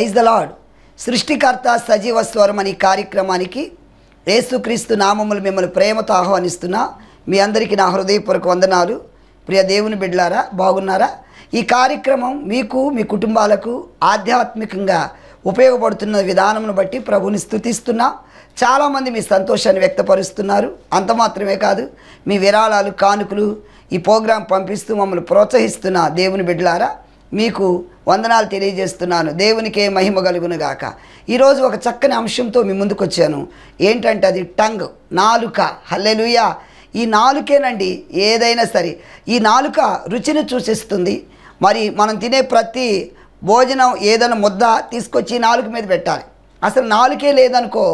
praise the lord సృష్టికర్త సజీవ స్వరం అనే కార్యక్రమానికి యేసుక్రీస్తు నామములు మిమ్మల్ని ప్రేమతో ఆహ్వానిస్తున్నా మీ అందరికీ నా హృదయపూర్వక వందనాలు ప్రియ దేవుని బిడ్డలారా బాగున్నారా ఈ కార్యక్రమం మీకు మీ కుటుంబాలకు ఆధ్యాత్మికంగా ఉపయోగపడుతున్న విధానమును బట్టి ప్రభుని స్థుతిస్తున్నా చాలామంది మీ సంతోషాన్ని వ్యక్తపరుస్తున్నారు అంత మాత్రమే కాదు మీ విరాళాలు కానుకలు ఈ ప్రోగ్రాం పంపిస్తూ మమ్మల్ని ప్రోత్సహిస్తున్న దేవుని బిడ్డలారా మీకు వందనాలు తెలియజేస్తున్నాను దేవునికే మహిమ కలుగునుగాక ఈరోజు ఒక చక్కని అంశంతో మీ ముందుకు వచ్చాను ఏంటంటే అది టంగ్ నాలుక హల్లెలుయ ఈ నాలుకేనండి ఏదైనా సరే ఈ నాలుక రుచిని సూచిస్తుంది మరి మనం తినే ప్రతి భోజనం ఏదైనా ముద్ద తీసుకొచ్చి నాలుక మీద పెట్టాలి అసలు నాలుకే లేదనుకో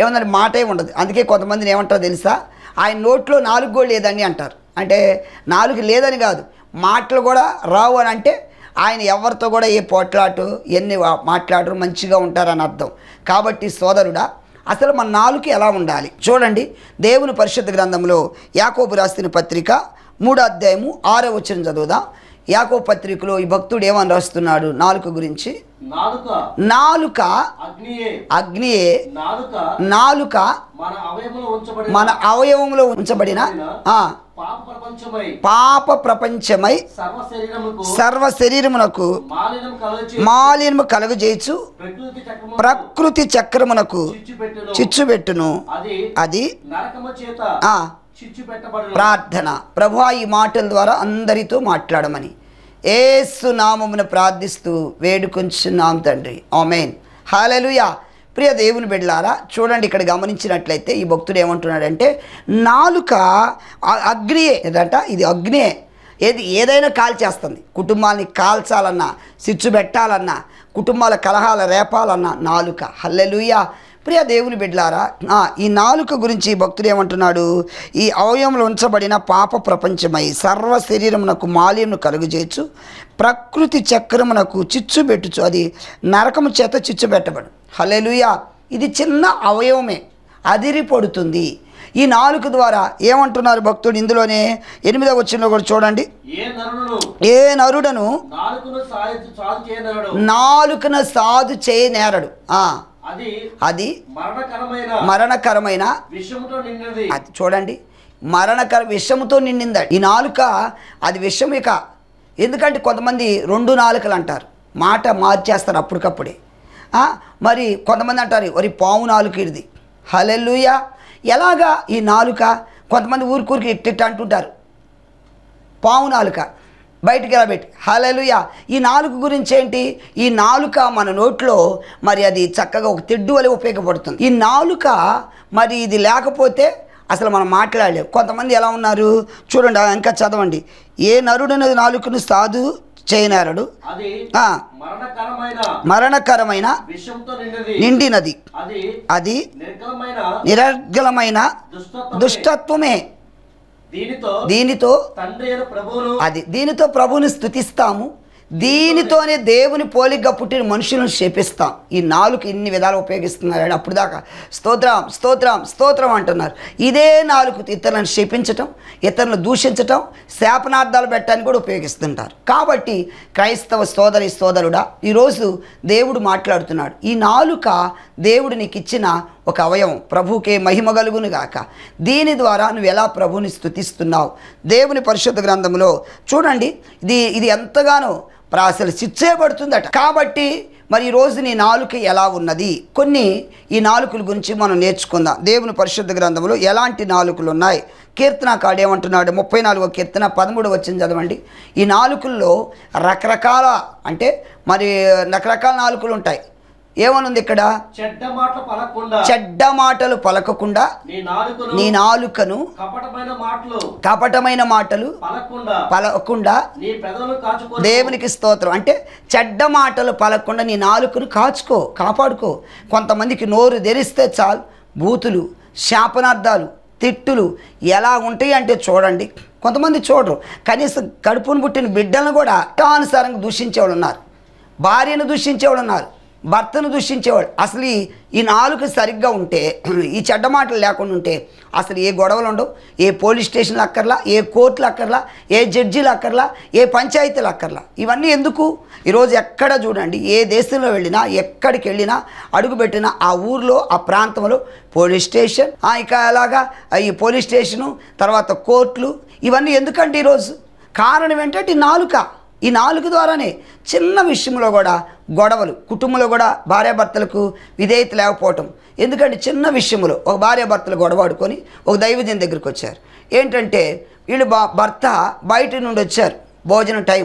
ఏమన్నా మాటే ఉండదు అందుకే కొంతమందిని ఏమంటారో తెలుసా ఆయన నోట్లో నాలుగు లేదని అంటారు అంటే నాలుగు లేదని కాదు మాటలు కూడా రావు అని అంటే ఆయన ఎవరితో కూడా ఏ పోట్లాటు ఎన్ని మాట్లాడరు మంచిగా ఉంటారని అర్థం కాబట్టి సోదరుడా అసలు మన నాలుగు ఎలా ఉండాలి చూడండి దేవుని పరిశుద్ధ గ్రంథంలో యాకోబు రాసిన పత్రిక మూడో అధ్యాయము ఆరో వచ్చిన చదువుదాం యాకో పత్రికలో ఈ భక్తుడు ఏమని రాస్తున్నాడు నాలుక గురించి నాలుక అగ్నియే నాలుక మన అవయవంలో ఉంచబడిన పాప ప్రపంచమై సర్వ శరీరమునకు కలుగు చేయచ్చు ప్రకృతి చక్రమునకు చిచ్చుబెట్టును అది ప్రార్థన ప్రభు ఈ మాటల ద్వారా అందరితో మాట్లాడమని ఏసు ప్రార్థిస్తూ వేడుకొంచున్నాం తండ్రి ఆమెన్ హాలలుయా ప్రియ దేవుని బిడ్డలారా చూడండి ఇక్కడ గమనించినట్లయితే ఈ భక్తుడు ఏమంటున్నాడంటే నాలుక అగ్నియే ఏదంట ఇది అగ్నియే ఏది ఏదైనా కాల్చేస్తుంది కుటుంబాన్ని కాల్చాలన్నా సిచ్చు పెట్టాలన్నా కుటుంబాల కలహాల రేపాలన్నా నాలుక హల్లెలుయా ప్రియ దేవుని బిడ్లారా ఈ నాలుక గురించి భక్తుడు ఏమంటున్నాడు ఈ అవయవంలో ఉంచబడిన పాప ప్రపంచమై సర్వ శరీరమునకు మాల్యంను కలుగుచేయచ్చు ప్రకృతి చక్రమునకు చిచ్చు పెట్టుచు అది నరకము చేత చిచ్చు పెట్టబడు హలెలుయా ఇది చిన్న అవయవమే అదిరిపడుతుంది ఈ నాలుక ద్వారా ఏమంటున్నారు భక్తుడు ఇందులోనే ఎనిమిదవ వచ్చిన కూడా చూడండి ఏ నరుడను నాలుకన సాధు చేయనేరడు అది మరణకరమైన అది చూడండి మరణకర విషముతో నిండింది ఈ నాలుక అది విషమిక ఎందుకంటే కొంతమంది రెండు నాలుకలు అంటారు మాట మార్చేస్తారు అప్పటికప్పుడే మరి కొంతమంది అంటారు వరి పావు నాలుక ఇది హలెల్లుయ ఎలాగా ఈ నాలుక కొంతమంది ఊరికూరికి ఇట్టిట్టు అంటుంటారు పావు నాలుక బయటికి వెళ్ళబెట్టి హాలూయ ఈ నాలుగు గురించి ఏంటి ఈ నాలుక మన నోట్లో మరి అది చక్కగా ఒక తెడ్డు వలె ఉపయోగపడుతుంది ఈ నాలుక మరి ఇది లేకపోతే అసలు మనం మాట్లాడలేము కొంతమంది ఎలా ఉన్నారు చూడండి ఇంకా చదవండి ఏ నరుడనది నాలుకను సాధు చేయనారడు మరణకరమైన నిండినది అది నిరగలమైన దుష్టత్వమే దీనితో అది దీనితో ప్రభువుని స్థుతిస్తాము దీనితోనే దేవుని పోలిగ్గా పుట్టిన మనుషులను శేపిస్తాం ఈ నాలుగు ఇన్ని విధాలు ఉపయోగిస్తున్నారు అప్పుడు దాకా స్తోత్రం స్తోత్రం స్తోత్రం అంటున్నారు ఇదే నాలుగు ఇతరులను శపించటం ఇతరులను దూషించటం శాపనార్థాలు పెట్టడానికి కూడా ఉపయోగిస్తుంటారు కాబట్టి క్రైస్తవ సోదరి సోదరుడా ఈరోజు దేవుడు మాట్లాడుతున్నాడు ఈ నాలుక దేవుడు నీకు ఇచ్చిన ఒక అవయవం ప్రభుకే మహిమ కలుగునుగాక దీని ద్వారా నువ్వు ఎలా ప్రభుని స్థుతిస్తున్నావు దేవుని పరిశుద్ధ గ్రంథంలో చూడండి ఇది ఇది ఎంతగానో ప్రాసలు చిచ్చేయబడుతుందట కాబట్టి మరి ఈరోజు నీ నాలుక ఎలా ఉన్నది కొన్ని ఈ నాలుకల గురించి మనం నేర్చుకుందాం దేవుని పరిశుద్ధ గ్రంథంలో ఎలాంటి నాలుకలు ఉన్నాయి కీర్తన ఏమంటున్నాడు ముప్పై నాలుగో కీర్తన పదమూడు వచ్చింది చదవండి ఈ నాలుకల్లో రకరకాల అంటే మరి రకరకాల నాలుకలు ఉంటాయి ఏమనుంది ఇక్కడ చెడ్డ మాటలు పలకకుండా నీ నాలుకను కపటమైన మాటలు పలకకుండా దేవునికి స్తోత్రం అంటే చెడ్డ మాటలు పలకకుండా నీ నాలుకను కాచుకో కాపాడుకో కొంతమందికి నోరు తెరిస్తే చాలు బూతులు శాపనార్థాలు తిట్టులు ఎలా ఉంటాయి అంటే చూడండి కొంతమంది చూడరు కనీసం కడుపును పుట్టిన బిడ్డలను కూడా ఇష్టానుసారంగా దూషించేవాళ్ళు ఉన్నారు భార్యను దూషించేవాళ్ళు ఉన్నారు భర్తను దూషించేవాడు అసలు ఈ నాలుగు సరిగ్గా ఉంటే ఈ చెడ్డ మాటలు లేకుండా ఉంటే అసలు ఏ గొడవలు ఉండవు ఏ పోలీస్ స్టేషన్లు అక్కర్లా ఏ కోర్టులు అక్కర్లా ఏ జడ్జీలు అక్కర్లా ఏ పంచాయతీలు అక్కర్లా ఇవన్నీ ఎందుకు ఈరోజు ఎక్కడ చూడండి ఏ దేశంలో వెళ్ళినా ఎక్కడికి వెళ్ళినా అడుగుపెట్టినా ఆ ఊర్లో ఆ ప్రాంతంలో పోలీస్ స్టేషన్ ఇక అలాగా ఈ పోలీస్ స్టేషను తర్వాత కోర్టులు ఇవన్నీ ఎందుకంటే ఈరోజు కారణం ఏంటంటే ఈ నాలుక ఈ నాలుగు ద్వారానే చిన్న విషయంలో కూడా గొడవలు కుటుంబంలో కూడా భార్యాభర్తలకు విధేయత లేకపోవటం ఎందుకంటే చిన్న విషయంలో ఒక భార్యాభర్తలు గొడవాడుకొని ఒక దైవజన్ దగ్గరికి వచ్చారు ఏంటంటే వీళ్ళు భర్త బయట నుండి వచ్చారు భోజనం టైం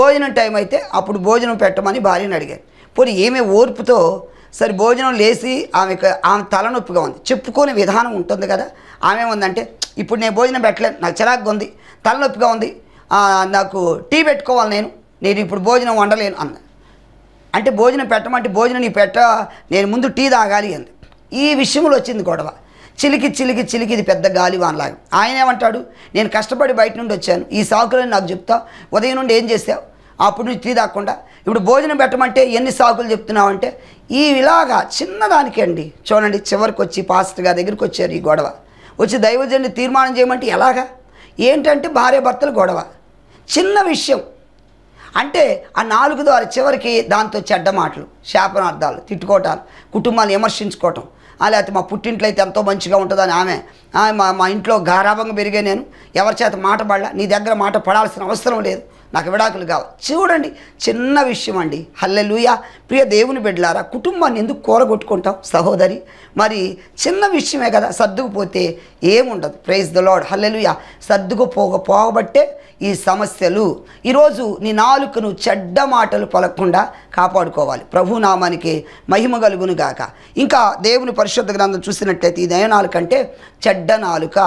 భోజనం టైం అయితే అప్పుడు భోజనం పెట్టమని భార్యను అడిగారు పోనీ ఏమే ఓర్పుతో సరే భోజనం లేచి ఆమెకు ఆమె తలనొప్పిగా ఉంది చెప్పుకునే విధానం ఉంటుంది కదా ఆమె ఉందంటే ఇప్పుడు నేను భోజనం పెట్టలేదు నాకు చిరాకుగా ఉంది తలనొప్పిగా ఉంది నాకు టీ పెట్టుకోవాలి నేను నేను ఇప్పుడు భోజనం వండలేను అన్న అంటే భోజనం పెట్టమంటే భోజనం నీ పెట్ట నేను ముందు టీ తాగాలి అంది ఈ విషయంలో వచ్చింది గొడవ చిలికి చిలికి చిలికి ఇది పెద్ద గాలి వానలాగా ఆయన ఏమంటాడు నేను కష్టపడి బయట నుండి వచ్చాను ఈ సాకులని నాకు చెప్తా ఉదయం నుండి ఏం చేసావు అప్పుడు నుంచి టీ తాకుండా ఇప్పుడు భోజనం పెట్టమంటే ఎన్ని సాకులు చెప్తున్నావంటే ఈ ఇలాగా చిన్నదానికండి చూడండి చివరికి వచ్చి పాస్టర్ దగ్గరికి వచ్చారు ఈ గొడవ వచ్చి దైవజన్ని తీర్మానం చేయమంటే ఎలాగా ఏంటంటే భార్య భర్తలు గొడవ చిన్న విషయం అంటే ఆ నాలుగు ద్వారా చివరికి దాంతో చెడ్డ మాటలు శాపనార్థాలు తిట్టుకోవటాలు కుటుంబాన్ని విమర్శించుకోవటం లేకపోతే మా పుట్టింట్లో అయితే ఎంతో మంచిగా ఉంటుందని ఆమె మా మా ఇంట్లో గారాభంగా పెరిగే నేను ఎవరి చేత మాట పడలా నీ దగ్గర మాట పడాల్సిన అవసరం లేదు నాకు విడాకులు కావు చూడండి చిన్న విషయం అండి హల్లెలుయ ప్రియ దేవుని బిడ్డలారా కుటుంబాన్ని ఎందుకు కూరగొట్టుకుంటాం సహోదరి మరి చిన్న విషయమే కదా సర్దుకుపోతే ఏముండదు ప్రైజ్ ద లాడ్ హల్లెలుయ సర్దుకుపోక పోగబట్టే ఈ సమస్యలు ఈరోజు నీ నాలుకను చెడ్డ మాటలు పలకకుండా కాపాడుకోవాలి ప్రభునామానికి మహిమ కలుగును గాక ఇంకా దేవుని పరిశుద్ధ గ్రంథం చూసినట్లయితే ఈ దయ కంటే చెడ్డ నాలుక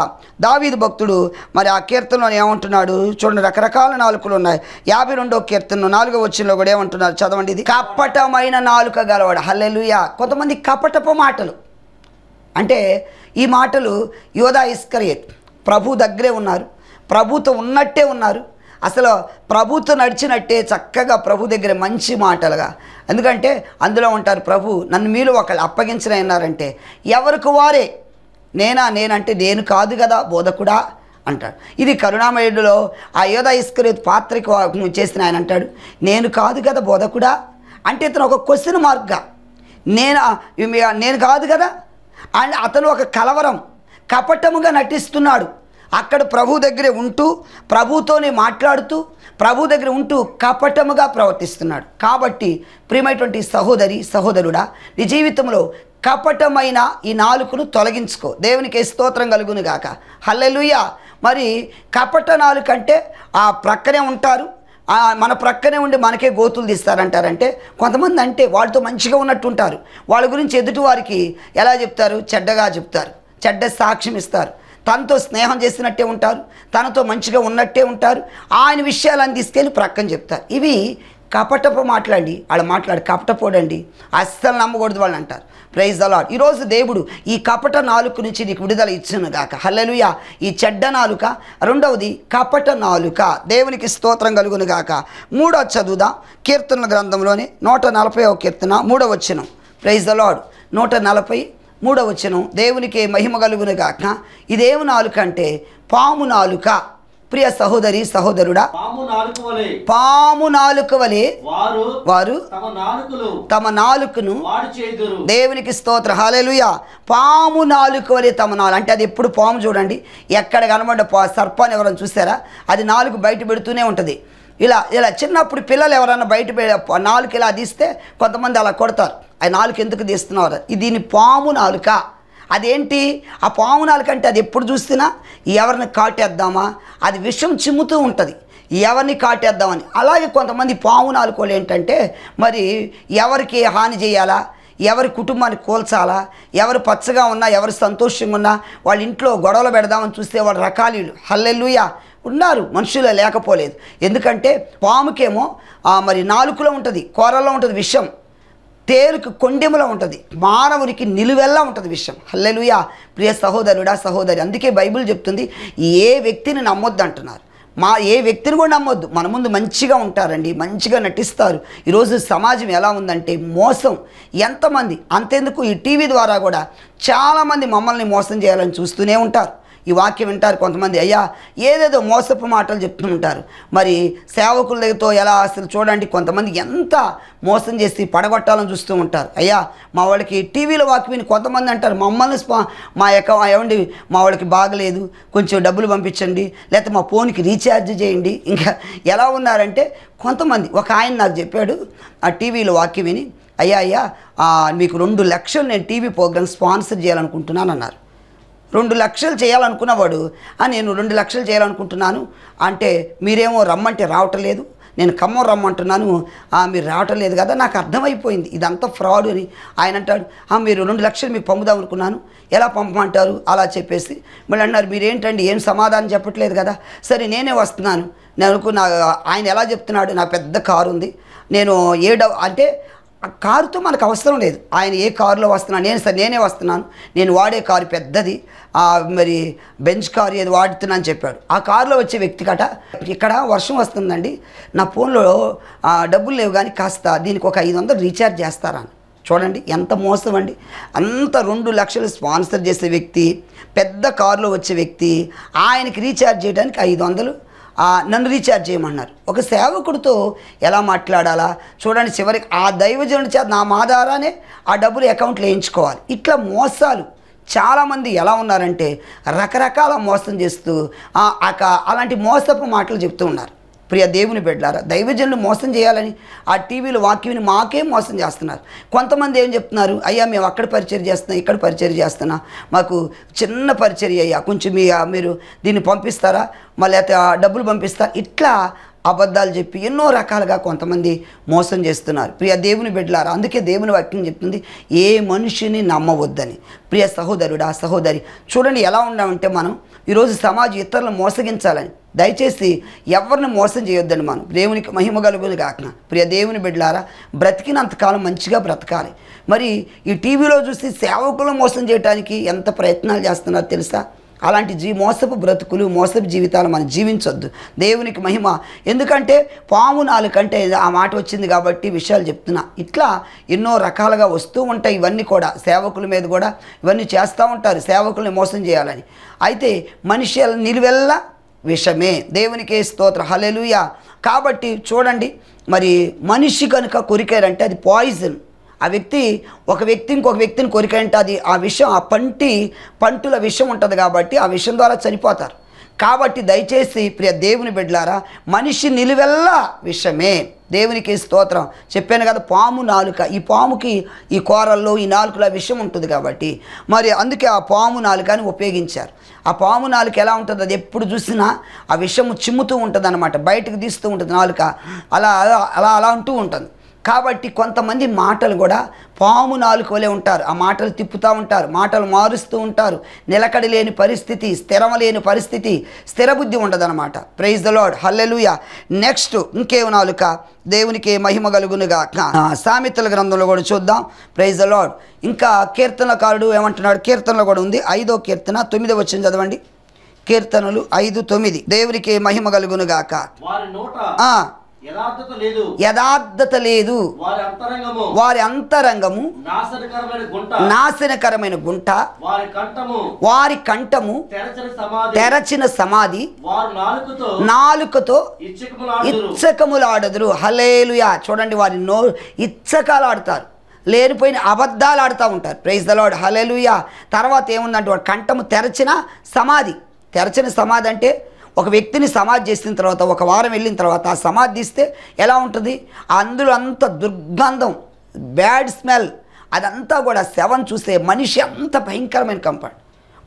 దావీదు భక్తుడు మరి ఆ కీర్తనలో ఏమంటున్నాడు చూడండి రకరకాల నాలుకలు ఉన్నాయి యాభై రెండో కీర్తన నాలుగో వచ్చినలో కూడా ఏమంటున్నారు చదవండి ఇది కపటమైన నాలుక గలవాడు హల్లెలుయా కొంతమంది కపటపు మాటలు అంటే ఈ మాటలు యోధా ఇస్కరియత్ ప్రభు దగ్గరే ఉన్నారు ప్రభుతో ఉన్నట్టే ఉన్నారు అసలు ప్రభుత్వం నడిచినట్టే చక్కగా ప్రభు దగ్గర మంచి మాటలుగా ఎందుకంటే అందులో ఉంటారు ప్రభు నన్ను మీరు ఒకళ్ళు అప్పగించిన ఎవరికి వారే నేనా నేనంటే నేను కాదు కదా బోధకుడా అంటాడు ఇది కరుణామయుడులో ఆ యోధ ఇస్కరేత్ పాత్రకు చేసిన ఆయన అంటాడు నేను కాదు కదా బోధకుడా అంటే ఇతను ఒక క్వశ్చన్ మార్క్గా నేను నేను కాదు కదా అండ్ అతను ఒక కలవరం కపటముగా నటిస్తున్నాడు అక్కడ ప్రభు దగ్గరే ఉంటూ ప్రభుతోనే మాట్లాడుతూ ప్రభు దగ్గర ఉంటూ కపటముగా ప్రవర్తిస్తున్నాడు కాబట్టి ప్రియమైనటువంటి సహోదరి సహోదరుడా నీ జీవితంలో కపటమైన ఈ నాలుకను తొలగించుకో దేవునికి స్తోత్రం కలుగును గాక హల్లెలుయ మరి కపట నాలుకంటే ఆ ప్రక్కనే ఉంటారు మన ప్రక్కనే ఉండి మనకే గోతులు తీస్తారంటారంటే కొంతమంది అంటే వాళ్ళతో మంచిగా ఉన్నట్టు ఉంటారు వాళ్ళ గురించి ఎదుటి వారికి ఎలా చెప్తారు చెడ్డగా చెప్తారు చెడ్డ సాక్ష్యం ఇస్తారు తనతో స్నేహం చేసినట్టే ఉంటారు తనతో మంచిగా ఉన్నట్టే ఉంటారు ఆయన విషయాలను తీసుకెళ్ళి ప్రక్కన చెప్తారు ఇవి కపటపు మాట్లాడి వాళ్ళు మాట్లాడి కపటపోడండి అస్సలు నమ్మకూడదు వాళ్ళు అంటారు ప్రైజ్ అలాడ్ ఈరోజు దేవుడు ఈ కపట నాలుక నుంచి నీకు విడుదల గాక హల్లలుయ ఈ చెడ్డ నాలుక రెండవది కపట నాలుక దేవునికి స్తోత్రం గాక మూడవ చదువుదా కీర్తనల గ్రంథంలోని నూట నలభై కీర్తన మూడవ వచ్చినం ప్రైజ్ అలాడ్ నూట నలభై మూడో వచ్చినం దేవునికి మహిమ ఈ దేవు నాలుక అంటే పాము నాలుక ప్రియ సహోదరి సహోదరుడా పాము నాలుక వలె వారు తమ నాలుకను దేవునికి స్తోత్ర హాలలుయ పాము నాలుక వలె తమ నాలు అంటే అది ఎప్పుడు పాము చూడండి ఎక్కడ కనబడ్డ సర్పాన్ని ఎవరైనా చూసారా అది నాలుగు బయట పెడుతూనే ఉంటుంది ఇలా ఇలా చిన్నప్పుడు పిల్లలు ఎవరైనా బయట నాలుగు ఇలా తీస్తే కొంతమంది అలా కొడతారు ఆ నాలుగు ఎందుకు తీస్తున్నారు దీని పాము నాలుక అదేంటి ఆ పామునాల కంటే అది ఎప్పుడు చూసినా ఎవరిని కాటేద్దామా అది విషం చిమ్ముతూ ఉంటుంది ఎవరిని కాటేద్దామని అలాగే కొంతమంది పావునాలు కోళ్ళు ఏంటంటే మరి ఎవరికి హాని చేయాలా ఎవరి కుటుంబాన్ని కోల్చాలా ఎవరు పచ్చగా ఉన్నా ఎవరు సంతోషంగా ఉన్నా వాళ్ళ ఇంట్లో గొడవలు పెడదామని చూస్తే వాళ్ళు రకాలీలు హల్లెల్లుయా ఉన్నారు మనుషులు లేకపోలేదు ఎందుకంటే పాముకేమో మరి నాలుకలో ఉంటుంది కూరలో ఉంటుంది విషం తేలుకు కొండెములా ఉంటుంది మానవునికి నిలువెల్లా ఉంటుంది విషయం హల్లెలుయ ప్రియ సహోదరుడా సహోదరి అందుకే బైబిల్ చెప్తుంది ఏ వ్యక్తిని నమ్మొద్దు అంటున్నారు మా ఏ వ్యక్తిని కూడా నమ్మొద్దు మన ముందు మంచిగా ఉంటారండి మంచిగా నటిస్తారు ఈరోజు సమాజం ఎలా ఉందంటే మోసం ఎంతమంది అంతెందుకు ఈ టీవీ ద్వారా కూడా చాలామంది మమ్మల్ని మోసం చేయాలని చూస్తూనే ఉంటారు ఈ వాక్యం వింటారు కొంతమంది అయ్యా ఏదేదో మోసపు మాటలు చెప్తూ ఉంటారు మరి సేవకులతో ఎలా అసలు చూడండి కొంతమంది ఎంత మోసం చేసి పడగొట్టాలని చూస్తూ ఉంటారు అయ్యా మా వాళ్ళకి టీవీలో వాక్యం కొంతమంది అంటారు మమ్మల్ని స్పా మా యొక్క ఏమండి మా వాళ్ళకి బాగలేదు కొంచెం డబ్బులు పంపించండి లేకపోతే మా ఫోన్కి రీఛార్జ్ చేయండి ఇంకా ఎలా ఉన్నారంటే కొంతమంది ఒక ఆయన నాకు చెప్పాడు ఆ టీవీలో వాక్యం విని అయ్యా అయ్యా మీకు రెండు లక్షలు నేను టీవీ ప్రోగ్రామ్ స్పాన్సర్ చేయాలనుకుంటున్నాను అన్నారు రెండు లక్షలు చేయాలనుకున్నవాడు నేను రెండు లక్షలు చేయాలనుకుంటున్నాను అంటే మీరేమో రమ్మంటే రావటం లేదు నేను ఖమ్మం రమ్మంటున్నాను మీరు రావటం లేదు కదా నాకు అర్థమైపోయింది ఇదంతా ఫ్రాడ్ అని ఆయన అంటాడు మీరు రెండు లక్షలు మీకు పంపుదాం అనుకున్నాను ఎలా పంపమంటారు అలా చెప్పేసి మళ్ళీ అన్నారు మీరేంటండి ఏం సమాధానం చెప్పట్లేదు కదా సరే నేనే వస్తున్నాను నేను నా ఆయన ఎలా చెప్తున్నాడు నా పెద్ద కారు ఉంది నేను ఏ అంటే ఆ కారుతో మనకు అవసరం లేదు ఆయన ఏ కారులో వస్తున్నా నేను సార్ నేనే వస్తున్నాను నేను వాడే కారు పెద్దది మరి బెంచ్ కారు ఏది వాడుతున్నా అని చెప్పాడు ఆ కారులో వచ్చే వ్యక్తి కట ఇక్కడ వర్షం వస్తుందండి నా ఫోన్లో డబ్బులు లేవు కానీ కాస్త దీనికి ఒక ఐదు వందలు రీఛార్జ్ చేస్తారని చూడండి ఎంత మోసం అండి అంత రెండు లక్షలు స్పాన్సర్ చేసే వ్యక్తి పెద్ద కారులో వచ్చే వ్యక్తి ఆయనకి రీఛార్జ్ చేయడానికి ఐదు వందలు నన్ను రీఛార్జ్ చేయమన్నారు ఒక సేవకుడితో ఎలా మాట్లాడాలా చూడండి చివరికి ఆ దైవజనుడి చేత నా ఆధారానే ఆ డబ్బులు అకౌంట్లో వేయించుకోవాలి ఇట్లా మోసాలు చాలామంది ఎలా ఉన్నారంటే రకరకాల మోసం చేస్తూ అలాంటి మోసపు మాటలు చెప్తూ ఉన్నారు ప్రియ దేవుని బిడ్డారా దైవజనులు మోసం చేయాలని ఆ టీవీలు వాక్యం మాకే మోసం చేస్తున్నారు కొంతమంది ఏం చెప్తున్నారు అయ్యా మేము అక్కడ పరిచయం చేస్తున్నాం ఇక్కడ పరిచయం చేస్తున్నా మాకు చిన్న పరిచయం అయ్యా కొంచెం మీ మీరు దీన్ని పంపిస్తారా మళ్ళీ అయితే డబ్బులు పంపిస్తారా ఇట్లా అబద్ధాలు చెప్పి ఎన్నో రకాలుగా కొంతమంది మోసం చేస్తున్నారు ప్రియ దేవుని బిడ్డలారా అందుకే దేవుని వాక్యం చెప్తుంది ఏ మనిషిని నమ్మవద్దని ప్రియ సహోదరుడా సహోదరి చూడండి ఎలా ఉన్నామంటే మనం ఈరోజు సమాజం ఇతరులను మోసగించాలని దయచేసి ఎవరిని మోసం చేయొద్దండి మనం దేవునికి మహిమ కలుగుని కాక ప్రియ దేవుని బిడ్డలారా బ్రతికినంతకాలం మంచిగా బ్రతకాలి మరి ఈ టీవీలో చూసి సేవకులను మోసం చేయడానికి ఎంత ప్రయత్నాలు చేస్తున్నారో తెలుసా అలాంటి జీ మోసపు బ్రతుకులు మోసపు జీవితాలు మనం జీవించొద్దు దేవునికి మహిమ ఎందుకంటే పాము నాలుకంటే ఆ మాట వచ్చింది కాబట్టి విషయాలు చెప్తున్నా ఇట్లా ఎన్నో రకాలుగా వస్తూ ఉంటాయి ఇవన్నీ కూడా సేవకుల మీద కూడా ఇవన్నీ చేస్తూ ఉంటారు సేవకుల్ని మోసం చేయాలని అయితే మనిషి నిలువెల్ల విషమే దేవునికే స్తోత్ర హలెలుయ కాబట్టి చూడండి మరి మనిషి కనుక కొరికారంటే అది పాయిజన్ ఆ వ్యక్తి ఒక వ్యక్తి ఇంకొక వ్యక్తిని కొరికంటే అది ఆ విషయం ఆ పంటి పంటుల విషయం ఉంటుంది కాబట్టి ఆ విషయం ద్వారా చనిపోతారు కాబట్టి దయచేసి ప్రియ దేవుని బిడ్డలారా మనిషి నిలువెల్లా విషమే దేవునికి స్తోత్రం చెప్పాను కదా పాము నాలుక ఈ పాముకి ఈ కూరల్లో ఈ నాలుకలో విషయం ఉంటుంది కాబట్టి మరి అందుకే ఆ పాము నాలుకని ఉపయోగించారు ఆ పాము నాలుక ఎలా ఉంటుంది అది ఎప్పుడు చూసినా ఆ విషము చిమ్ముతూ ఉంటుంది అనమాట బయటకు తీస్తూ ఉంటుంది నాలుక అలా అలా అలా అంటూ ఉంటుంది కాబట్టి కొంతమంది మాటలు కూడా పాము నాలుకోలే ఉంటారు ఆ మాటలు తిప్పుతూ ఉంటారు మాటలు మారుస్తూ ఉంటారు నిలకడి లేని పరిస్థితి స్థిరం లేని పరిస్థితి స్థిరబుద్ధి ఉండదనమాట praise the Lord hallelujah next ఇంకేం నాలుక దేవునికి మహిమ కలుగునుగా సామెతల గ్రంథంలో కూడా చూద్దాం ప్రైజ్ ద లాడ్ ఇంకా కీర్తనకారుడు ఏమంటున్నాడు కీర్తనలో కూడా ఉంది ఐదో కీర్తన తొమ్మిదో వచ్చింది చదవండి కీర్తనలు ఐదు తొమ్మిది దేవునికి మహిమ కలుగునుగాక యథార్థత లేదు వారి అంతరంగము నాశనకరమైన గుంట వారి కంఠము తెరచిన సమాధి నాలుకతో ఇచ్చకములాడదురు హలేలుయా చూడండి వారి నో ఇచ్చకాలు ఆడతారు లేనిపోయిన అబద్ధాలు ఆడుతూ ఉంటారు ప్రైజ్ దలాడ్ హలేలుయా తర్వాత ఏముందంటే వాడు కంఠము తెరచిన సమాధి తెరచిన సమాధి అంటే ఒక వ్యక్తిని సమాధి చేసిన తర్వాత ఒక వారం వెళ్ళిన తర్వాత ఆ సమాధి ఇస్తే ఎలా ఉంటుంది అందులో అంత దుర్గంధం బ్యాడ్ స్మెల్ అదంతా కూడా శవం చూస్తే మనిషి అంత భయంకరమైన కంపాడు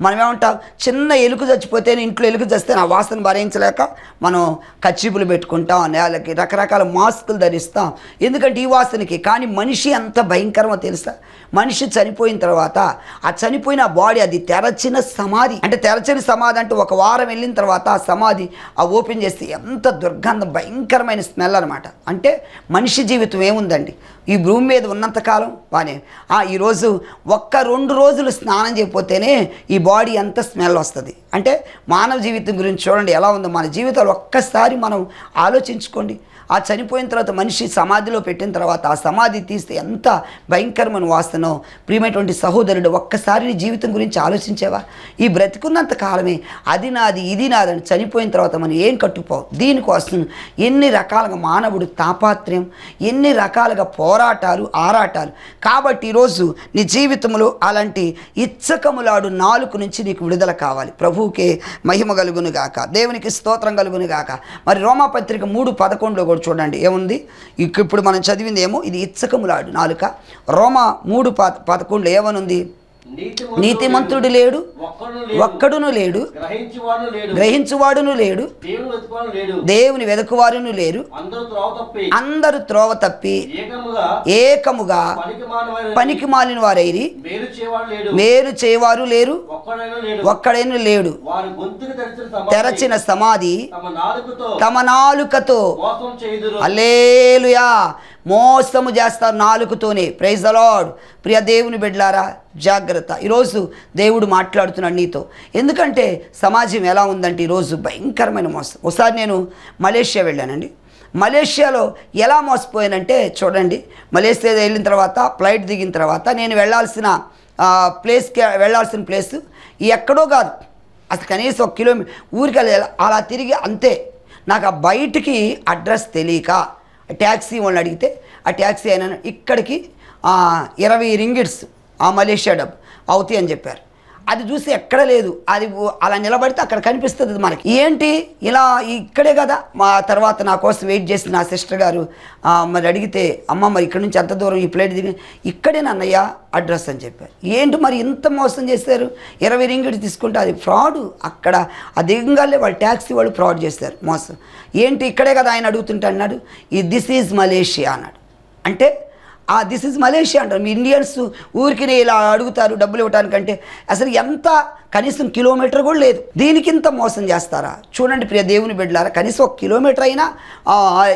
మనం ఏమంటాం చిన్న ఎలుక చచ్చిపోతే ఇంట్లో ఎలుక చస్తే నా వాసన భరించలేక మనం కచ్చిపులు పెట్టుకుంటాం నేలకి రకరకాల మాస్కులు ధరిస్తాం ఎందుకంటే ఈ వాసనకి కానీ మనిషి ఎంత భయంకరమో తెలుసా మనిషి చనిపోయిన తర్వాత ఆ చనిపోయిన బాడీ అది తెరచిన సమాధి అంటే తెరచిన సమాధి అంటే ఒక వారం వెళ్ళిన తర్వాత ఆ సమాధి ఆ ఓపెన్ చేస్తే ఎంత దుర్గంధం భయంకరమైన స్మెల్ అనమాట అంటే మనిషి జీవితం ఏముందండి ఈ భూమి మీద ఉన్నంతకాలం వాని ఈరోజు ఒక్క రెండు రోజులు స్నానం చేయకపోతేనే ఈ బాడీ అంత స్మెల్ వస్తుంది అంటే మానవ జీవితం గురించి చూడండి ఎలా ఉందో మన జీవితాలు ఒక్కసారి మనం ఆలోచించుకోండి ఆ చనిపోయిన తర్వాత మనిషి సమాధిలో పెట్టిన తర్వాత ఆ సమాధి తీస్తే ఎంత భయంకరమైన వాసనో ప్రియమైనటువంటి సహోదరుడు ఒక్కసారి నీ జీవితం గురించి ఆలోచించేవా ఈ బ్రతికున్నంత కాలమే అది నాది ఇది నాదని చనిపోయిన తర్వాత మనం ఏం కట్టుపోవు దీనికోసం ఎన్ని రకాలుగా మానవుడు తాపాత్ర్యం ఎన్ని రకాలుగా పోరాటాలు ఆరాటాలు కాబట్టి ఈరోజు నీ జీవితంలో అలాంటి ఇచ్చకములాడు నాలుగు నుంచి నీకు విడుదల కావాలి ప్రభువుకే మహిమ కలుగునుగాక దేవునికి స్తోత్రం కలుగునుగాక మరి రోమాపత్రిక మూడు పదకొండులో కూడా ఒకటి చూడండి ఏముంది ఇప్పుడు మనం చదివింది ఏమో ఇది ఇచ్చకములాడు నాలుక రోమ మూడు పాత పదకొండులో ఏమనుంది నీతిమంతుడు లేడు ఒక్కడును లేడు గ్రహించువాడును లేడు దేవుని వెదకువారును లేరు అందరు త్రోవ తప్పి ఏకముగా పనికి మాలిన వారైరి మేలు చేయవారు లేరు ఒక్కడైనా లేడు తెరచిన సమాధి తమ నాలుకతో అల్లేలుయా మోసము చేస్తారు నాలుగుతోనే ప్రైజ్ అలాడ్ ప్రియ దేవుని బిడ్లారా జాగ్రత్త ఈరోజు దేవుడు మాట్లాడుతున్నాడు నీతో ఎందుకంటే సమాజం ఎలా ఉందంటే ఈరోజు భయంకరమైన మోసం ఒకసారి నేను మలేషియా వెళ్ళానండి మలేషియాలో ఎలా మోసపోయానంటే చూడండి మలేషియా వెళ్ళిన తర్వాత ఫ్లైట్ దిగిన తర్వాత నేను వెళ్ళాల్సిన ప్లేస్కి వెళ్ళాల్సిన ప్లేస్ ఎక్కడో కాదు అసలు కనీసం ఒక కిలోమీటర్ ఊరికి అలా తిరిగి అంతే నాకు ఆ బయటికి అడ్రస్ తెలియక ట్యాక్సీ వాళ్ళని అడిగితే ఆ ట్యాక్సీ అయినా ఇక్కడికి ఇరవై రింగిట్స్ ఆ మలేషియా డబ్బు అవుతాయి అని చెప్పారు అది చూసి ఎక్కడ లేదు అది అలా నిలబడితే అక్కడ కనిపిస్తుంది మనకి ఏంటి ఇలా ఇక్కడే కదా మా తర్వాత నా కోసం వెయిట్ చేసిన నా సిస్టర్ గారు మరి అడిగితే అమ్మ మరి ఇక్కడ నుంచి ఎంత దూరం ఈ ప్లేట్ దిగి ఇక్కడే నన్నయ్య అడ్రస్ అని చెప్పారు ఏంటి మరి ఇంత మోసం చేశారు ఇరవై రింగిడి తీసుకుంటే అది ఫ్రాడ్ అక్కడ అది దిగంగానే వాళ్ళు ట్యాక్సీ వాళ్ళు ఫ్రాడ్ చేశారు మోసం ఏంటి ఇక్కడే కదా ఆయన అడుగుతుంటే అన్నాడు ఈ దిస్ ఈజ్ మలేషియా అన్నాడు అంటే దిస్ ఇస్ మలేషియా అంటారు మీ ఇండియన్స్ ఊరికి ఇలా అడుగుతారు డబ్బులు ఇవ్వడానికంటే అసలు ఎంత కనీసం కిలోమీటర్ కూడా లేదు దీనికింత మోసం చేస్తారా చూడండి ప్రియ దేవుని బిడ్డలారా కనీసం ఒక కిలోమీటర్ అయినా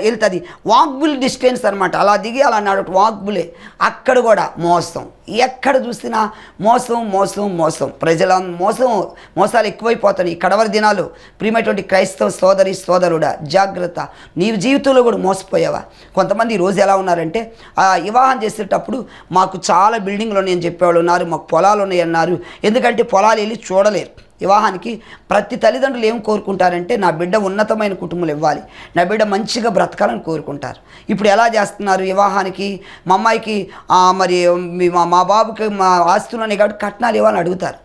వెళ్తుంది వాక్బుల్ డిస్టెన్స్ అనమాట అలా దిగి అలా నాడు వాక్బులే అక్కడ కూడా మోసం ఎక్కడ చూసినా మోసం మోసం మోసం ప్రజల మోసం మోసాలు ఎక్కువైపోతాయి కడవరి దినాలు ప్రియమైనటువంటి క్రైస్తవ సోదరి సోదరుడా జాగ్రత్త నీ జీవితంలో కూడా మోసపోయావా కొంతమంది ఈరోజు ఎలా ఉన్నారంటే వివాహం చేసేటప్పుడు మాకు చాలా బిల్డింగ్లు ఉన్నాయని చెప్పేవాళ్ళు ఉన్నారు మాకు పొలాలు ఉన్నాయన్నారు ఎందుకంటే పొలాలు వెళ్ళి చూడలేరు వివాహానికి ప్రతి తల్లిదండ్రులు ఏం కోరుకుంటారంటే నా బిడ్డ ఉన్నతమైన కుటుంబం ఇవ్వాలి నా బిడ్డ మంచిగా బ్రతకాలని కోరుకుంటారు ఇప్పుడు ఎలా చేస్తున్నారు వివాహానికి మా అమ్మాయికి మరి మా బాబుకి మా ఆస్తున్నాయి కాబట్టి కట్నాలు ఇవ్వాలని అడుగుతారు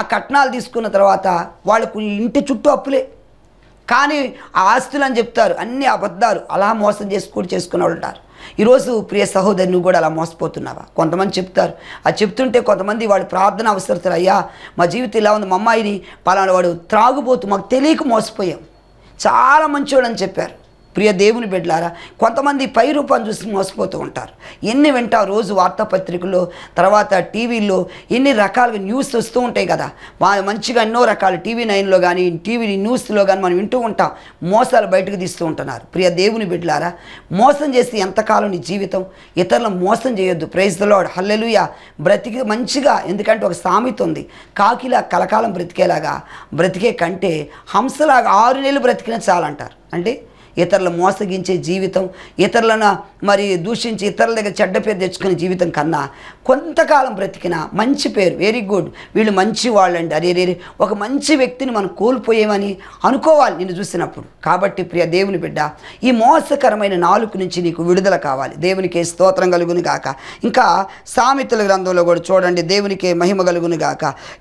ఆ కట్నాలు తీసుకున్న తర్వాత వాళ్ళకు ఇంటి చుట్టూ అప్పులే కానీ ఆస్తులు అని చెప్తారు అన్ని అబద్ధాలు అలా మోసం చేసుకుని చేసుకునే వాళ్ళు ఉంటారు ఈరోజు ప్రియ నువ్వు కూడా అలా మోసపోతున్నావా కొంతమంది చెప్తారు అది చెప్తుంటే కొంతమంది వాడు ప్రార్థన అవసరతలు అయ్యా మా జీవితం ఇలా ఉంది మా అమ్మాయిని పలానా వాడు త్రాగుబోతు మాకు తెలియక మోసపోయాం చాలా మంచోడని చెప్పారు ప్రియ దేవుని బిడ్డలారా కొంతమంది పై రూపాన్ని చూసి మోసపోతూ ఉంటారు ఎన్ని వింటా రోజు వార్తాపత్రికల్లో తర్వాత టీవీల్లో ఎన్ని రకాలుగా న్యూస్ వస్తూ ఉంటాయి కదా మంచిగా ఎన్నో రకాల టీవీ నైన్లో కానీ టీవీ న్యూస్లో కానీ మనం వింటూ ఉంటాం మోసాలు బయటకు తీస్తూ ఉంటున్నారు ప్రియ దేవుని బిడ్డలారా మోసం చేసి ఎంతకాలం నీ జీవితం ఇతరులను మోసం చేయొద్దు ప్రైజ్ లోడ్ హల్లెలుయ బ్రతికి మంచిగా ఎందుకంటే ఒక సామెత ఉంది కాకిలా కలకాలం బ్రతికేలాగా బ్రతికే కంటే హంసలాగా ఆరు నెలలు బ్రతికినా చాలంటారు అంటే ఇతరులు మోసగించే జీవితం ఇతరులను మరి దూషించి ఇతరుల దగ్గర చెడ్డ పేరు తెచ్చుకునే జీవితం కన్నా కొంతకాలం బ్రతికిన మంచి పేరు వెరీ గుడ్ వీళ్ళు మంచి వాళ్ళండి అరే రేరే ఒక మంచి వ్యక్తిని మనం కోల్పోయేమని అనుకోవాలి నేను చూసినప్పుడు కాబట్టి ప్రియ దేవుని బిడ్డ ఈ మోసకరమైన నాలుగు నుంచి నీకు విడుదల కావాలి దేవునికి స్తోత్రం కలుగుని గాక ఇంకా సామెతల గ్రంథంలో కూడా చూడండి దేవునికి మహిమ కలుగుని గాక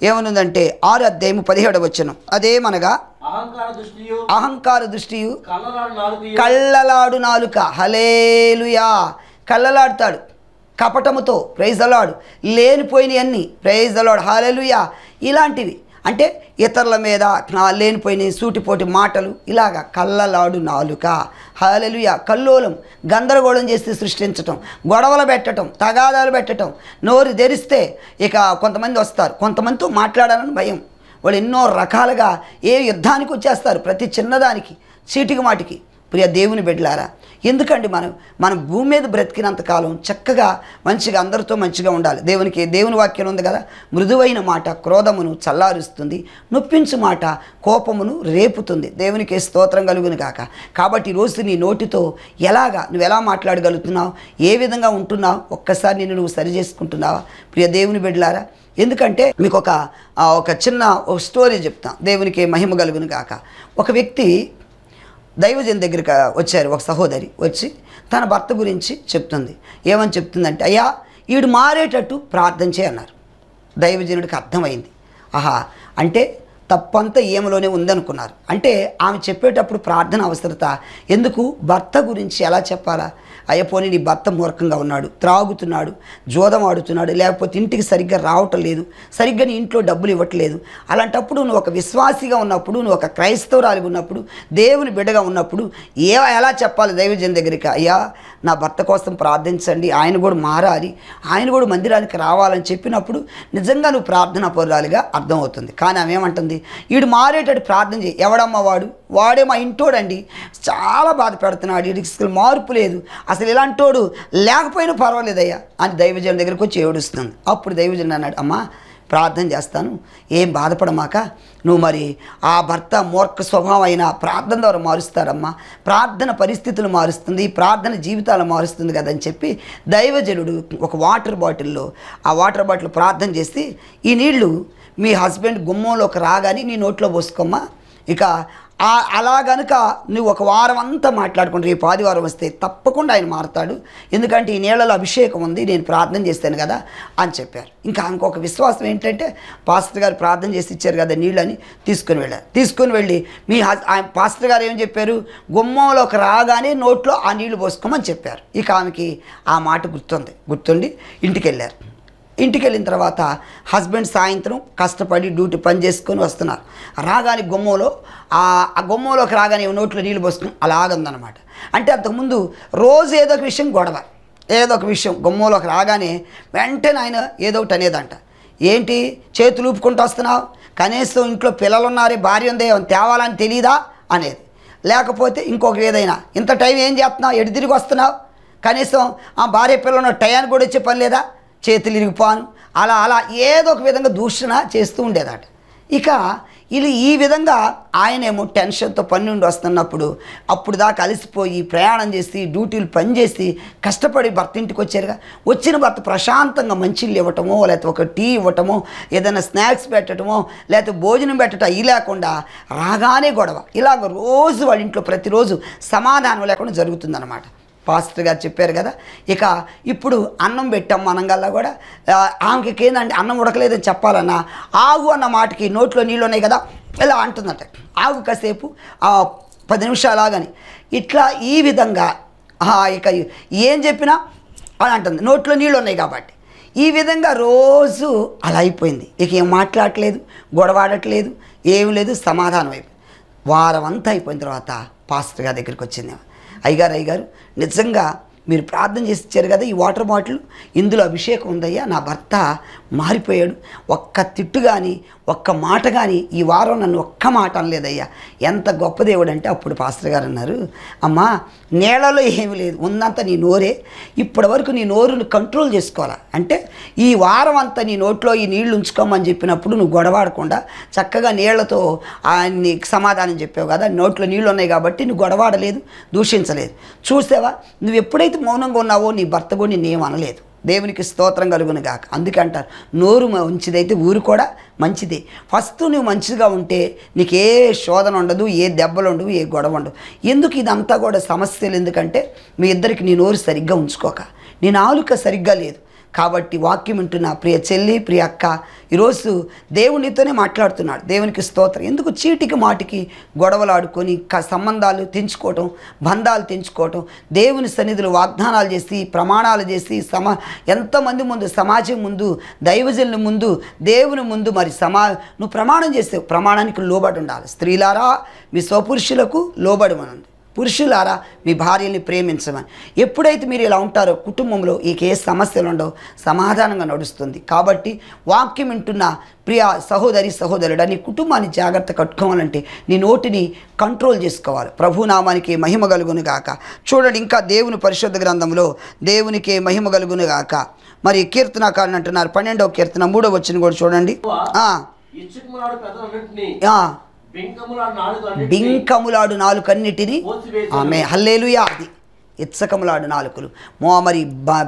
ఏమనుందంటే ఆరు అధ్యాయము పదిహేడు వచ్చను అదేమనగా అహంకార దృష్టియు కళ్ళలాడు నాలుక హలేలుయా కళ్ళలాడతాడు కపటముతో ప్రైజ్ అలాడు లేనిపోయినవన్నీ ప్రైజ్ అలాడు హలేలుయా ఇలాంటివి అంటే ఇతరుల మీద లేనిపోయిన సూటిపోటి మాటలు ఇలాగ కళ్ళలాడు నాలుక హలలుయా కల్లోలం గందరగోళం చేసి సృష్టించటం గొడవలు పెట్టడం తగాదాలు పెట్టడం నోరు ధరిస్తే ఇక కొంతమంది వస్తారు కొంతమందితో మాట్లాడాలని భయం వాళ్ళు ఎన్నో రకాలుగా ఏ యుద్ధానికి వచ్చేస్తారు ప్రతి చిన్నదానికి చీటికి మాటికి ప్రియ దేవుని బిడ్డలారా ఎందుకండి మనం మనం భూమి మీద బ్రతికినంత కాలం చక్కగా మంచిగా అందరితో మంచిగా ఉండాలి దేవునికి దేవుని వాక్యం ఉంది కదా మృదువైన మాట క్రోధమును చల్లారుస్తుంది నొప్పించు మాట కోపమును రేపుతుంది దేవునికి స్తోత్రం కలుగును కాక కాబట్టి ఈరోజు నీ నోటితో ఎలాగా నువ్వు ఎలా మాట్లాడగలుగుతున్నావు ఏ విధంగా ఉంటున్నావు ఒక్కసారి నిన్ను నువ్వు సరి చేసుకుంటున్నావా ప్రియ దేవుని బిడ్డలారా ఎందుకంటే మీకు ఒక ఒక చిన్న ఒక స్టోరీ చెప్తాను దేవునికి మహిమ కలుగును కాక ఒక వ్యక్తి దైవజన్ దగ్గరికి వచ్చారు ఒక సహోదరి వచ్చి తన భర్త గురించి చెప్తుంది ఏమని చెప్తుందంటే అయ్యా ఈడు మారేటట్టు ప్రార్థన చేయన్నారు దైవజనుడికి అర్థమైంది ఆహా అంటే తప్పంతా ఏమలోనే ఉందనుకున్నారు అంటే ఆమె చెప్పేటప్పుడు ప్రార్థన అవసరత ఎందుకు భర్త గురించి ఎలా చెప్పాలా అయ్యపోని నీ భర్త మూర్ఖంగా ఉన్నాడు త్రాగుతున్నాడు జోదం ఆడుతున్నాడు లేకపోతే ఇంటికి సరిగ్గా రావటం లేదు సరిగ్గా నీ ఇంట్లో డబ్బులు ఇవ్వట్లేదు అలాంటప్పుడు నువ్వు ఒక విశ్వాసిగా ఉన్నప్పుడు నువ్వు ఒక క్రైస్తవురాలిగా ఉన్నప్పుడు దేవుని బిడ్డగా ఉన్నప్పుడు ఏ ఎలా చెప్పాలి దైవజన్ దగ్గరికి అయ్యా నా భర్త కోసం ప్రార్థించండి ఆయన కూడా మారాలి ఆయన కూడా మందిరానికి రావాలని చెప్పినప్పుడు నిజంగా నువ్వు ప్రార్థన పరురాలిగా అర్థమవుతుంది కానీ ఆమె ఏమంటుంది వీడు మారేటట్టు ప్రార్థన చేయి ఎవడమ్మ వాడు వాడే మా ఇంటోడండి చాలా బాధపడుతున్నాడు వీడికి మార్పు లేదు అసలు ఇలాంటోడు లేకపోయినా పర్వాలేదయ్యా అని దైవజనం దగ్గరికి వచ్చి ఏడుస్తుంది అప్పుడు దైవజనం అన్నాడు అమ్మా ప్రార్థన చేస్తాను ఏం బాధపడమాక నువ్వు మరి ఆ భర్త మూర్ఖ స్వభావం అయిన ప్రార్థన ద్వారా మారుస్తాడమ్మా ప్రార్థన పరిస్థితులు మారుస్తుంది ప్రార్థన జీవితాలు మారుస్తుంది కదని చెప్పి దైవజనుడు ఒక వాటర్ బాటిల్లో ఆ వాటర్ బాటిల్ ప్రార్థన చేసి ఈ నీళ్లు మీ హస్బెండ్ గుమ్మంలోకి రాగానే నీ నోట్లో పోసుకోమ్మా ఇక అలా గనుక నువ్వు ఒక వారం అంతా మాట్లాడుకుని రేపు ఆదివారం వస్తే తప్పకుండా ఆయన మారుతాడు ఎందుకంటే ఈ నీళ్ళలో అభిషేకం ఉంది నేను ప్రార్థన చేస్తాను కదా అని చెప్పారు ఇంకా ఇంకొక విశ్వాసం ఏంటంటే పాస్టర్ గారు ప్రార్థన చేసి ఇచ్చారు కదా నీళ్ళని తీసుకుని వెళ్ళారు తీసుకుని వెళ్ళి మీ ఆయన పాస్టర్ గారు ఏం చెప్పారు గుమ్మంలోకి రాగానే నోట్లో ఆ నీళ్లు పోసుకోమని చెప్పారు ఇక ఆమెకి ఆ మాట గుర్తుంది గుర్తుండి ఇంటికి వెళ్ళారు ఇంటికి వెళ్ళిన తర్వాత హస్బెండ్ సాయంత్రం కష్టపడి డ్యూటీ పని చేసుకొని వస్తున్నారు రాగానే గొమ్మలో ఆ గొమ్మలోకి రాగానే నోట్లో నీళ్ళు పోసుకుని అలాగందనమాట అంటే అంతకుముందు రోజు ఏదో ఒక విషయం గొడవ ఏదో ఒక విషయం గొమ్మలోకి రాగానే వెంటనే ఆయన ఏదో ఒకటి అనేదంట ఏంటి చేతులు ఊపుకుంటూ వస్తున్నావు కనీసం ఇంట్లో పిల్లలు ఉన్నారే భార్య ఉంది తేవాలని తెలియదా అనేది లేకపోతే ఇంకొక ఏదైనా ఇంత టైం ఏం చేస్తున్నావు ఎడు తిరిగి వస్తున్నావు కనీసం ఆ భార్య పిల్లలు టయానికి కూడా వచ్చే పని లేదా చేతులు ఇరిగిపోను అలా అలా ఏదో ఒక విధంగా దూషణ చేస్తూ ఉండేదట ఇక వీళ్ళు ఈ విధంగా ఆయనేమో టెన్షన్తో పని నుండి వస్తున్నప్పుడు అప్పుడు దాకా అలసిపోయి ప్రయాణం చేసి డ్యూటీలు పనిచేసి కష్టపడి భర్త ఇంటికి వచ్చారుగా వచ్చిన భర్త ప్రశాంతంగా మంచిళ్ళు ఇవ్వటమో లేకపోతే ఒక టీ ఇవ్వటమో ఏదైనా స్నాక్స్ పెట్టడమో లేకపోతే భోజనం పెట్టడం అయ్యి లేకుండా రాగానే గొడవ ఇలాగ రోజు వాళ్ళ ఇంట్లో ప్రతిరోజు సమాధానం లేకుండా జరుగుతుందన్నమాట పాస్టర్ గారు చెప్పారు కదా ఇక ఇప్పుడు అన్నం పెట్టాం మనంగల్లా కూడా ఆమెకి ఏంటంటే అన్నం ఉడకలేదని చెప్పాలన్నా ఆగు అన్న మాటకి నోట్లో నీళ్ళు ఉన్నాయి కదా ఇలా అంటుందంట ఆగు కాసేపు పది నిమిషాలు ఆగని ఇట్లా ఈ విధంగా ఇక ఏం చెప్పినా అని అంటుంది నోట్లో నీళ్ళు ఉన్నాయి కాబట్టి ఈ విధంగా రోజు అలా అయిపోయింది ఇక ఏం మాట్లాడట్లేదు గొడవాడట్లేదు ఏం లేదు సమాధానం అయిపోయింది వారం అంతా అయిపోయిన తర్వాత పాస్టర్ గారి దగ్గరికి వచ్చింది అయ్యగారు అయ్యగారు నిజంగా మీరు ప్రార్థన చేసి ఇచ్చారు కదా ఈ వాటర్ బాటిల్ ఇందులో అభిషేకం ఉందయ్యా నా భర్త మారిపోయాడు ఒక్క తిట్టు కానీ ఒక్క మాట కానీ ఈ వారం నన్ను ఒక్క మాట అనలేదయ్యా ఎంత గొప్ప దేవుడు అంటే అప్పుడు పాస్టర్ గారు అన్నారు అమ్మా నేలలో ఏమి లేదు ఉన్నంత నీ నోరే ఇప్పటి వరకు నీ నోరును కంట్రోల్ చేసుకోవాలా అంటే ఈ వారం అంతా నీ నోట్లో ఈ నీళ్లు ఉంచుకోమని చెప్పినప్పుడు నువ్వు గొడవాడకుండా చక్కగా నీళ్లతో నీకు సమాధానం చెప్పావు కదా నోట్లో నీళ్ళు ఉన్నాయి కాబట్టి నువ్వు గొడవాడలేదు దూషించలేదు చూసావా నువ్వు ఎప్పుడైతే మౌనంగా ఉన్నావో నీ భర్త కూడా నేను అనలేదు దేవునికి స్తోత్రం కలుగును గాక అందుకంటారు నోరు మంచిదైతే ఊరు కూడా మంచిది ఫస్ట్ నువ్వు మంచిగా ఉంటే నీకు ఏ శోధన ఉండదు ఏ దెబ్బలు ఉండవు ఏ గొడవ ఉండవు ఎందుకు ఇదంతా కూడా సమస్యలు ఎందుకంటే మీ ఇద్దరికి నీ నోరు సరిగ్గా ఉంచుకోక నీ నాలుక సరిగ్గా లేదు కాబట్టి వాక్యం వింటున్న ప్రియ చెల్లి ప్రియ అక్క ఈరోజు దేవునితోనే మాట్లాడుతున్నాడు దేవునికి స్తోత్రం ఎందుకు చీటికి మాటికి గొడవలాడుకొని సంబంధాలు తెంచుకోవటం బంధాలు తెంచుకోవటం దేవుని సన్నిధులు వాగ్దానాలు చేసి ప్రమాణాలు చేసి సమా ఎంతమంది ముందు సమాజం ముందు దైవజనుల ముందు దేవుని ముందు మరి సమా నువ్వు ప్రమాణం చేసావు ప్రమాణానికి లోబడి ఉండాలి స్త్రీలారా మీ స్వపురుషులకు లోబడి మనం పురుషులారా మీ భార్యని ప్రేమించమని ఎప్పుడైతే మీరు ఇలా ఉంటారో కుటుంబంలో ఈ ఏ సమస్యలు ఉండవు సమాధానంగా నడుస్తుంది కాబట్టి వాక్యం వింటున్న ప్రియ సహోదరి సహోదరుడు నీ కుటుంబాన్ని జాగ్రత్త కట్టుకోవాలంటే నీ నోటిని కంట్రోల్ చేసుకోవాలి ప్రభునామానికి మహిమ కలుగును గాక చూడండి ఇంకా దేవుని పరిశుద్ధ గ్రంథంలో దేవునికి మహిమ కలుగును గాక మరి కీర్తనకాలను అంటున్నారు పన్నెండవ కీర్తన మూడో వచ్చిన కూడా చూడండి బింకములాడు నాలుకన్నిటిని ఆమె హల్లేలుయా అది ఇచ్చకములాడు నాలుకలు మో మరి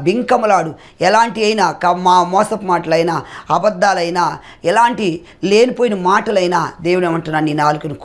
బింకములాడు ఎలాంటి అయినా క మా మోసపు మాటలైనా అబద్ధాలైనా ఎలాంటి లేనిపోయిన మాటలైనా దేవుని ఏమంటున్నాను నీ నాలుకను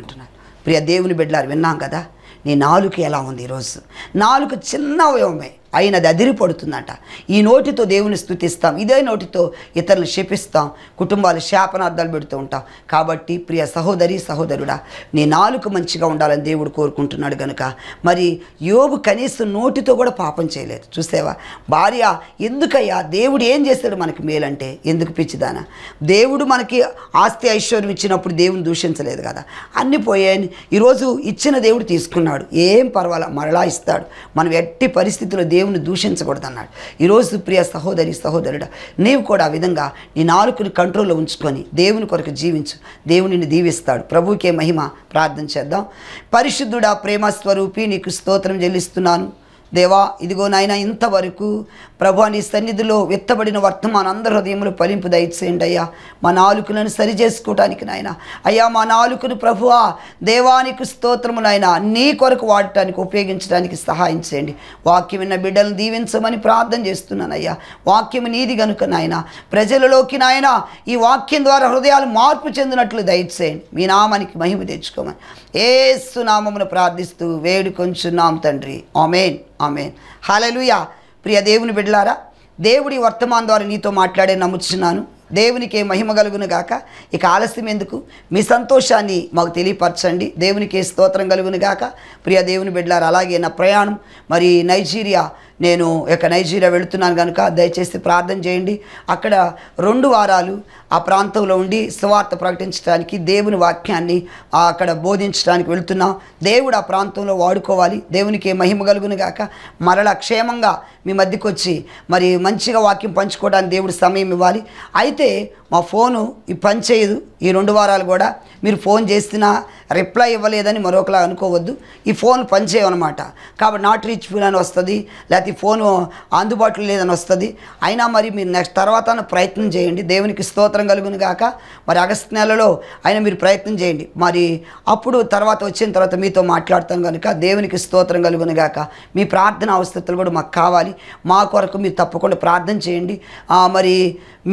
అంటున్నాను ప్రియ దేవుని బిడ్డలారు విన్నాం కదా నీ నాలుక ఎలా ఉంది ఈరోజు నాలుక చిన్న అవయవమే అదిరి అదిరిపడుతుందట ఈ నోటితో దేవుని స్థుతిస్తాం ఇదే నోటితో ఇతరులు శపిస్తాం కుటుంబాలు శాపనార్థాలు పెడుతూ ఉంటాం కాబట్టి ప్రియ సహోదరి సహోదరుడా నీ నాలుక మంచిగా ఉండాలని దేవుడు కోరుకుంటున్నాడు కనుక మరి యోగు కనీసం నోటితో కూడా పాపం చేయలేదు చూసేవా భార్య ఎందుకయ్యా దేవుడు ఏం చేశాడు మనకి మేలంటే ఎందుకు పిచ్చిదానా దేవుడు మనకి ఆస్తి ఐశ్వర్యం ఇచ్చినప్పుడు దేవుని దూషించలేదు కదా అన్ని పోయాయని ఈరోజు ఇచ్చిన దేవుడు తీసుకున్నాడు ఏం పర్వాలా మరలా ఇస్తాడు మనం ఎట్టి పరిస్థితుల్లో దేవుడు దేవుని అన్నాడు ఈరోజు ప్రియ సహోదరి సహోదరుడు నీవు కూడా ఆ విధంగా నీ నాలుగుని కంట్రోల్లో ఉంచుకొని దేవుని కొరకు జీవించు దేవుని దీవిస్తాడు ప్రభుకే మహిమ ప్రార్థన చేద్దాం పరిశుద్ధుడా ప్రేమ స్వరూపి నీకు స్తోత్రం చెల్లిస్తున్నాను దేవా ఇదిగో నాయన ఇంతవరకు ప్రభు నీ సన్నిధిలో విత్తబడిన వర్తమాన అందరి హృదయములు ఫలింపు దయచేయండి అయ్యా మా నాలుకలను సరి చేసుకోవటానికి నాయన అయ్యా మా నాలుకను ప్రభువా దేవానికి స్తోత్రము నీ కొరకు వాడటానికి ఉపయోగించడానికి సహాయం చేయండి వాక్యం విన్న బిడ్డలను దీవించమని ప్రార్థన చేస్తున్నాను అయ్యా వాక్యం నీది గనుక నాయన ప్రజలలోకి నాయన ఈ వాక్యం ద్వారా హృదయాలు మార్పు చెందినట్లు దయచేయండి మీ నామానికి మహిమ తెచ్చుకోమని ఏసు నామమును ప్రార్థిస్తూ వేడుకొంచున్నాం తండ్రి ఆమెన్ ఆమెన్ హలలుయా ప్రియ దేవుని బిడ్డలారా దేవుడి వర్తమాన్ ద్వారా నీతో మాట్లాడే నమ్ముచున్నాను దేవునికే మహిమ కలుగును గాక ఇక ఆలస్యం ఎందుకు మీ సంతోషాన్ని మాకు తెలియపరచండి దేవునికే స్తోత్రం కలుగును గాక ప్రియ దేవుని బిడ్డలారు అలాగే నా ప్రయాణం మరి నైజీరియా నేను ఇక నైజీరియా వెళుతున్నాను కనుక దయచేసి ప్రార్థన చేయండి అక్కడ రెండు వారాలు ఆ ప్రాంతంలో ఉండి సువార్త ప్రకటించడానికి దేవుని వాక్యాన్ని అక్కడ బోధించడానికి వెళుతున్నాం దేవుడు ఆ ప్రాంతంలో వాడుకోవాలి దేవునికి మహిమ కలుగును గాక మరలా క్షేమంగా మీ మధ్యకొచ్చి మరి మంచిగా వాక్యం పంచుకోవడానికి దేవుడు సమయం ఇవ్వాలి అయితే మా ఫోను ఈ పని చేయదు ఈ రెండు వారాలు కూడా మీరు ఫోన్ చేసినా రిప్లై ఇవ్వలేదని మరొకలా అనుకోవద్దు ఈ ఫోన్ పనిచేయమన్నమాట కాబట్టి నాట్ రీచ్ ఫుల్ అని వస్తుంది లేకపోతే ఫోను అందుబాటులో లేదని వస్తుంది అయినా మరి మీరు నెక్స్ట్ తర్వాత ప్రయత్నం చేయండి దేవునికి స్తోత్రం కలుగును కాక మరి ఆగస్టు నెలలో అయినా మీరు ప్రయత్నం చేయండి మరి అప్పుడు తర్వాత వచ్చిన తర్వాత మీతో మాట్లాడతాను కనుక దేవునికి స్తోత్రం కలుగును కాక మీ ప్రార్థన అవసరతలు కూడా మాకు కావాలి మా కొరకు మీరు తప్పకుండా ప్రార్థన చేయండి మరి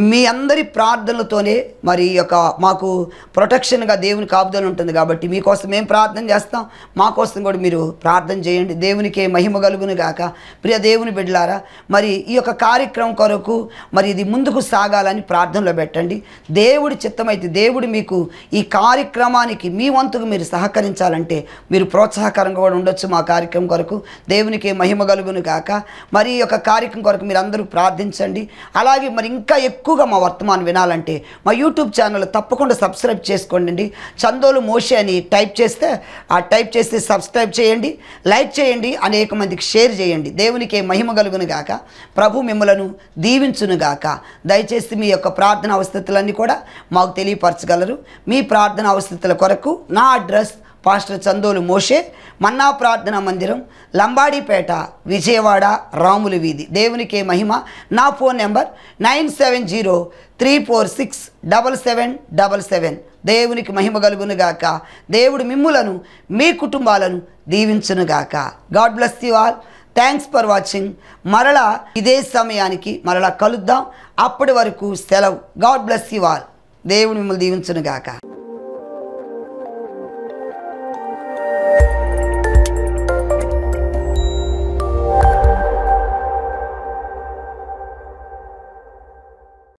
మీ అందరి ప్రార్థనలతోనే మరి యొక్క మాకు ప్రొటెక్షన్గా దేవుని కాపుదలు ఉంటుంది కాబట్టి మీకోసం మేము ప్రార్థన చేస్తాం మా కోసం కూడా మీరు ప్రార్థన చేయండి దేవునికే మహిమ కలుగును గాక ప్రియ దేవుని బిడ్డలారా మరి ఈ యొక్క కార్యక్రమం కొరకు మరి ఇది ముందుకు సాగాలని ప్రార్థనలో పెట్టండి దేవుడి చిత్తమైతే దేవుడు మీకు ఈ కార్యక్రమానికి మీ వంతుకు మీరు సహకరించాలంటే మీరు ప్రోత్సాహకరంగా కూడా ఉండొచ్చు మా కార్యక్రమం కొరకు దేవునికి మహిమ కలుగును గాక మరి ఈ యొక్క కార్యక్రమం కొరకు మీరు అందరూ ప్రార్థించండి అలాగే మరి ఇంకా ఎక్కువ ఎక్కువగా మా వర్తమానం వినాలంటే మా యూట్యూబ్ ఛానల్ తప్పకుండా సబ్స్క్రైబ్ చేసుకోండి చందోలు మోషే అని టైప్ చేస్తే ఆ టైప్ చేస్తే సబ్స్క్రైబ్ చేయండి లైక్ చేయండి అనేక మందికి షేర్ చేయండి దేవునికి మహిమ కలుగును గాక ప్రభు మిమ్మలను దీవించును గాక దయచేసి మీ యొక్క ప్రార్థన అవస్థితులన్నీ కూడా మాకు తెలియపరచగలరు మీ ప్రార్థన అవస్థితుల కొరకు నా అడ్రస్ పాస్టర్ చందోలు మోషే మన్నా ప్రార్థన మందిరం లంబాడీపేట విజయవాడ రాముల వీధి దేవునికే మహిమ నా phone number nine seven zero three four six double seven double seven దేవునికి మహిమ కలుగునుగాక దేవుడు మిమ్ములను మీ కుటుంబాలను దీవించునుగాక God bless you all thanks for watching మరలా ఇదే సమయానికి మరలా కలుద్దాం అప్పటి వరకు సెలవు గాడ్ బ్లెస్ యు ఆల్ దేవుడు మిమ్మల్ని దీవించునుగాక